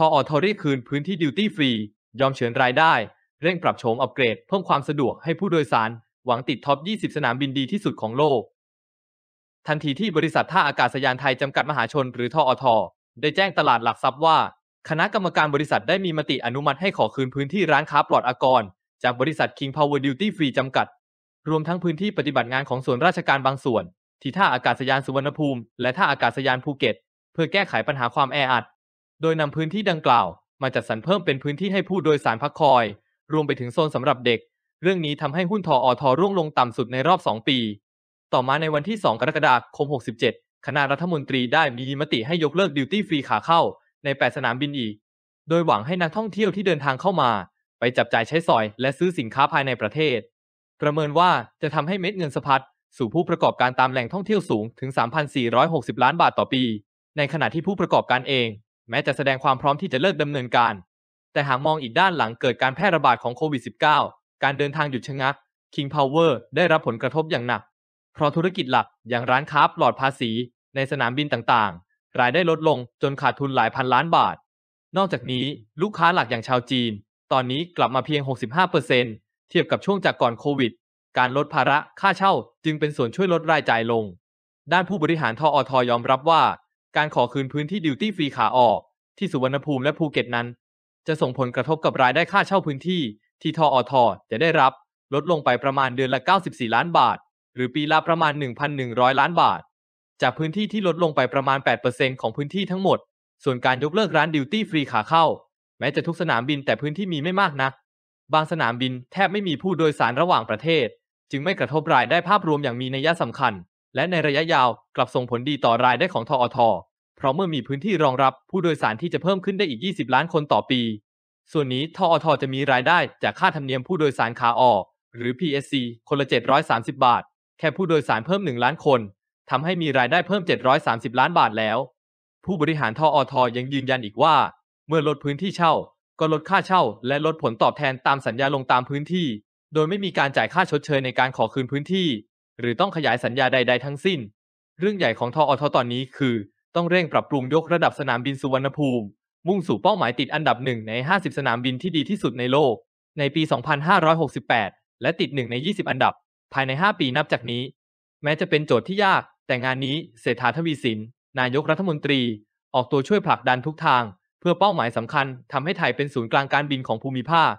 ทออทอรี่คืนพื้นที่ดิวตี้ฟรียอมเฉือนรายได้ เร่งปรับโฉมอัปเกรดเพิ่มความสะดวกให้ผู้โดยสาร หวังติดท็อป 20 สนามบินดีที่สุดของโลก ทันทีที่บริษัทท่าอากาศยานไทยจำกัดมหาชนหรือทออทอได้แจ้งตลาดหลักทรัพย์ว่า คณะกรรมการบริษัทได้มีมติอนุมัติให้ขอคืนพื้นที่ร้านค้าปลอดอากร จากบริษัท King Power Duty Free จำกัด รวมทั้งพื้นที่ปฏิบัติงานของส่วนราชการบางส่วน ที่ท่าอากาศยานสุวรรณภูมิ และท่าอากาศยานภูเก็ต เพื่อแก้ไขปัญหาความแออัดโดยนำพื้นที่ดังกล่าว มาจัดสรรเพิ่มเป็นพื้นที่ให้ผู้โดยสารพักคอย รวมไปถึงโซนสำหรับเด็ก เรื่องนี้ทำให้หุ้นทออทอร่วงลงต่ำสุดในรอบ 2 ปี ต่อมาในวันที่ 2 กรกฎาคม 67 คณะรัฐมนตรีได้มีมติให้ยกเลิกดิวตี้ฟรีขาเข้าใน 8 สนามบินอีก โดยหวังให้นักท่องเที่ยวที่เดินทางเข้ามา ไปจับจ่ายใช้สอย และซื้อสินค้าภายในประเทศ ประเมินว่าจะทำให้เม็ดเงินสะพัดสู่ผู้ประกอบการตามแหล่งท่องเที่ยวสูงถึง 3,460 ล้านบาทต่อปี ในขณะที่ผู้ประกอบการเองแม้จะแสดงความพร้อมที่จะเลิกดำเนินการ แต่หากมองอีกด้านหลังเกิดการแพร่ระบาดของโควิด -19 การเดินทางหยุดชะงัก King Power ได้รับผลกระทบอย่างหนัก เพราะธุรกิจหลักอย่างร้านค้าปลอดภาษี ในสนามบินต่าง ๆ รายได้ลดลงจนขาดทุนหลายพันล้านบาท นอกจากนี้ลูกค้าหลักอย่างชาวจีน ตอนนี้กลับมาเพียง65%เทียบกับช่วงจากก่อนโควิด การลดภาระค่าเช่าจึงเป็นส่วนช่วยลดรายจ่ายลง ด้านผู้บริหารทออทอยอมรับว่าการขอคืนพื้นที่ดิวตี้ฟรีขาออก ที่สุวรรณภูมิและภูเก็ตนั้น จะส่งผลกระทบกับรายได้ค่าเช่าพื้นที่ที่ทออทอจะได้รับลดลงไปประมาณเดือนละ 94 ล้านบาท หรือปีละประมาณ 1,100 ล้านบาท จากพื้นที่ที่ลดลงไปประมาณ 8%ของพื้นที่ทั้งหมด ส่วนการยกเลิกร้านดิวตี้ฟรีขาเข้าแม้จะทุกสนามบินแต่พื้นที่มีไม่มากนัก บางสนามบินแทบไม่มีผู้โดยสารระหว่างประเทศ จึงไม่กระทบรายได้ภาพรวมอย่างมีนัยสำคัญและในระยะยาวกลับส่งผลดีต่อรายได้ของทอท เพราะเมื่อมีพื้นที่รองรับผู้โดยสารที่จะเพิ่มขึ้นได้อีก 20 ล้านคนต่อปี ส่วนนี้ทอทจะมีรายได้จากค่าธรรมเนียมผู้โดยสารขาออก หรือ PSC คนละ 730 บาท แค่ผู้โดยสารเพิ่ม 1 ล้านคน ทำให้มีรายได้เพิ่ม 730 ล้านบาทแล้ว ผู้บริหารทออทยังยืนยันอีกว่า เมื่อลดพื้นที่เช่าก็ลดค่าเช่า และลดผลตอบแทนตามสัญญาลงตามพื้นที่ โดยไม่มีการจ่ายค่าชดเชยในการขอคืนพื้นที่หรือต้องขยายสัญญาใด ๆ ทั้งสิ้น เรื่องใหญ่ของทออทตอนนี้คือ ต้องเร่งปรับปรุงยกระดับสนามบินสุวรรณภูมิ มุ่งสู่เป้าหมายติดอันดับหนึ่งใน 50 สนามบินที่ดีที่สุดในโลก ในปี 2568 และติดหนึ่งใน 20 อันดับ ภายใน 5 ปีนับจากนี้ แม้จะเป็นโจทย์ที่ยาก แต่งานนี้เศรษฐาทวีสิน นายกรัฐมนตรี ออกตัวช่วยผลักดันทุกทาง เพื่อเป้าหมายสำคัญทำให้ไทยเป็นศูนย์กลางการบินของภูมิภาค